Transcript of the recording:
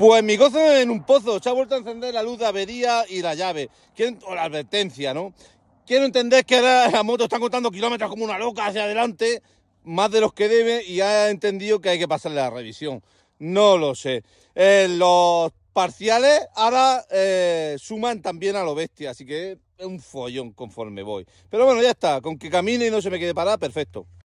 Pues mi gozo en un pozo, se ha vuelto a encender la luz de avería y la llave, o la advertencia, ¿no? Quiero entender que ahora la moto está contando kilómetros como una loca hacia adelante, más de los que debe, y ha entendido que hay que pasarle la revisión. No lo sé. Eh, los parciales ahora eh, suman también a lo bestia, así que es un follón conforme voy. Pero bueno, ya está, con que camine y no se me quede parada, perfecto.